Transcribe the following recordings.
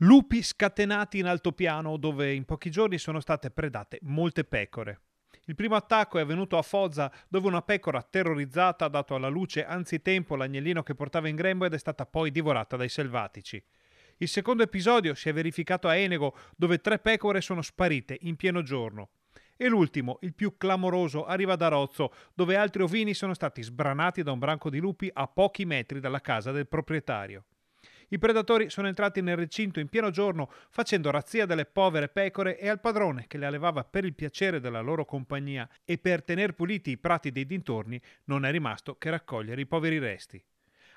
Lupi scatenati in altopiano dove in pochi giorni sono state predate molte pecore. Il primo attacco è avvenuto a Fozza, dove una pecora terrorizzata ha dato alla luce anzitempo l'agnellino che portava in grembo ed è stata poi divorata dai selvatici. Il secondo episodio si è verificato a Enego, dove tre pecore sono sparite in pieno giorno. E l'ultimo, il più clamoroso, arriva ad Arozzo, dove altri ovini sono stati sbranati da un branco di lupi a pochi metri dalla casa del proprietario. I predatori sono entrati nel recinto in pieno giorno facendo razzia delle povere pecore e al padrone che le allevava per il piacere della loro compagnia e per tener puliti i prati dei dintorni non è rimasto che raccogliere i poveri resti.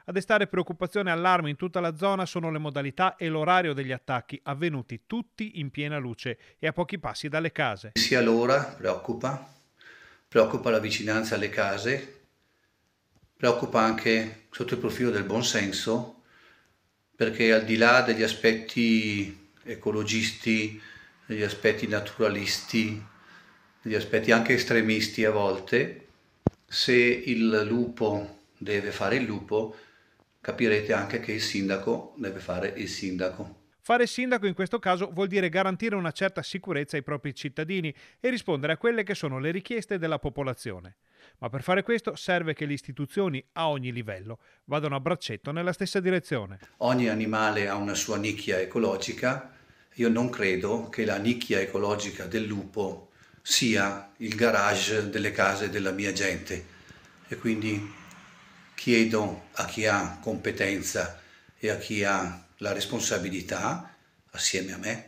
A destare preoccupazione e allarme in tutta la zona sono le modalità e l'orario degli attacchi, avvenuti tutti in piena luce e a pochi passi dalle case. Sia l'ora preoccupa, preoccupa la vicinanza alle case, preoccupa anche sotto il profilo del buon senso perché al di là degli aspetti ecologisti, degli aspetti naturalisti, degli aspetti anche estremisti a volte, se il lupo deve fare il lupo, capirete anche che il sindaco deve fare il sindaco. Fare sindaco in questo caso vuol dire garantire una certa sicurezza ai propri cittadini e rispondere a quelle che sono le richieste della popolazione. Ma per fare questo serve che le istituzioni a ogni livello vadano a braccetto nella stessa direzione. Ogni animale ha una sua nicchia ecologica. Io non credo che la nicchia ecologica del lupo sia il garage delle case della mia gente. E quindi chiedo a chi ha competenza e a chi ha la responsabilità, assieme a me,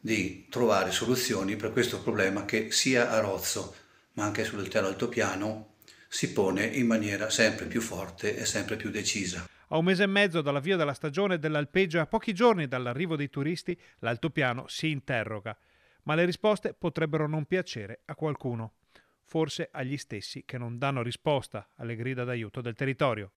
di trovare soluzioni per questo problema che sia a rozzo ma anche sull'intero altopiano, si pone in maniera sempre più forte e sempre più decisa. A un mese e mezzo dall'avvio della stagione dell'alpeggio e a pochi giorni dall'arrivo dei turisti, l'altopiano si interroga, ma le risposte potrebbero non piacere a qualcuno, forse agli stessi che non danno risposta alle grida d'aiuto del territorio.